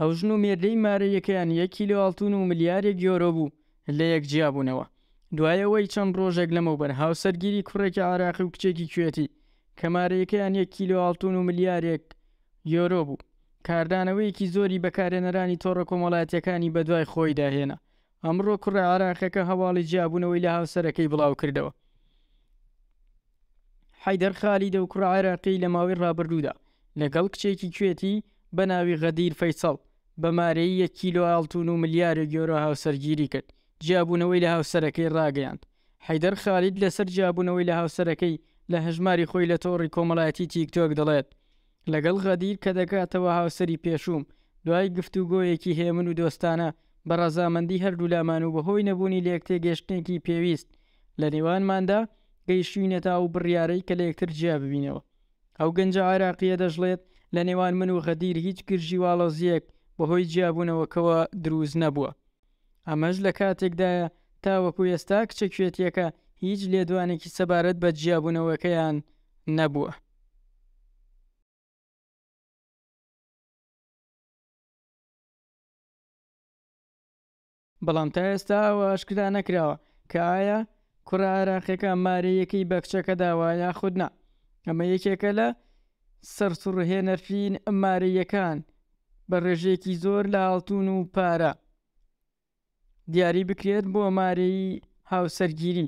ئەو ژن و مێردەی مارە یەکەیان یەکی لە ئاڵتون و ملیارێک یۆرۆ بوو لە یەک جیابوونەوە دوایەوەی چەند ڕۆژێک لەمە بەر هاوسەرگیری کوڕێکی عراقی و کچێکی کوێتی کەمارەیەکەیان یەک کیلو ئاڵتون و ملیارێک یۆرۆ بوو کاردانەوەیەکی زۆری بەکارێنەرانی تۆڕە کۆمەڵاتیەکانی بەدوای خۆی داهێنا ئەمڕۆ کوڕە عراقەکە هەواڵی جیابوونەوەی لە هاوسەرەکەی بڵاو کردەوە حیدەر خالی دە و کوڕ عێراقی لە ماوەی ڕابردوودا لەگەڵ کچێکی کوێتی بە ناوی غەدیر فەیسەڵ بەمارەی یە کیلۆ ئاڵتون و ملیارە گەۆرە هاوسەرگیری کرد جیابوونەوەی لە هاوسەرەکەی ڕاگەیاند حیدەر خالید لەسەر جیابوونەوەی لە هاوسەرەکەی لە هەژماری خۆی لە تۆڕی کۆمەڵایەتی تیکتۆک دەڵێت لەگەڵ غەدیر کە دەکاتەوە هاوسری پێشوم دوای گفتوگۆیەکی هێمن و دۆستانە بە ڕەزامەندی هەردوو لامان و بەهۆی نەبوونی لە یەکتێ گەشتێکی پێویست لە نێوانماندا گەیشوینەتا و بڕیارەی کە لە یەکتر جیا ببینەوە ئەو گەنج عراقیە دەژڵێت لە نێوان من و غەدیر هیچ گرژی واڵۆزیەک بەهۆی جیابوونەوەکەوە دروست نەبووە ئەمەش لە کاتێکدایە تاوەکو ئێستا کچە کوێتیەکە هیچ لێدوانێکی سەبارەت بە جیابوونەوەکەیان نەبووە. بەڵام تا ئێستا ئاشکرا نەکراوە کە ئایا کوڕ عراقیەکە مارەیەکی بەکچەکە داوا یا خودنا ئەمە یەکێکە لە سەرسوڕهێنەرفین ئەمارەیەکان بە ڕێژێکی زۆر لە ئاڵتون و پارە دیاری بکرێت بۆ مارەی هاوسەرگیری